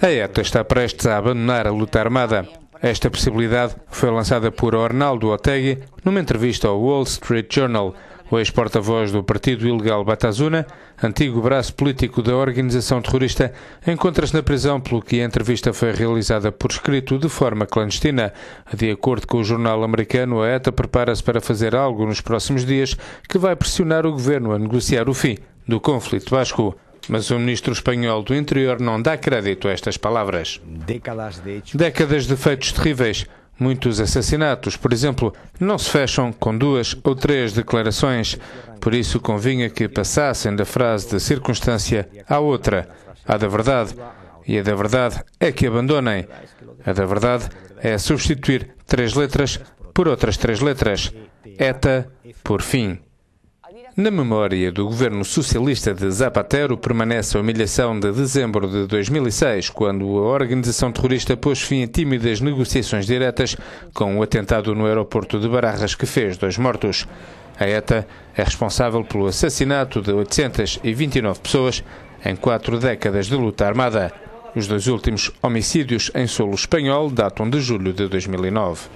A ETA está prestes a abandonar a luta armada. Esta possibilidade foi lançada por Arnaldo Otegui numa entrevista ao Wall Street Journal, o ex-porta-voz do partido ilegal Batasuna, antigo braço político da organização terrorista, encontra-se na prisão, pelo que a entrevista foi realizada por escrito de forma clandestina. De acordo com o jornal americano, a ETA prepara-se para fazer algo nos próximos dias que vai pressionar o governo a negociar o fim do conflito basco. Mas o ministro espanhol do Interior não dá crédito a estas palavras. Décadas de feitos terríveis. Muitos assassinatos, por exemplo, não se fecham com duas ou três declarações. Por isso convinha que passassem da frase de circunstância à outra, à da verdade. E a da verdade é que abandonem. A da verdade é substituir três letras por outras três letras. ETA por fim. Na memória do governo socialista de Zapatero permanece a humilhação de dezembro de 2006, quando a organização terrorista pôs fim a tímidas negociações diretas com o um atentado no aeroporto de Bararras que fez dois mortos. A ETA é responsável pelo assassinato de 829 pessoas em quatro décadas de luta armada. Os dois últimos homicídios em solo espanhol datam de julho de 2009.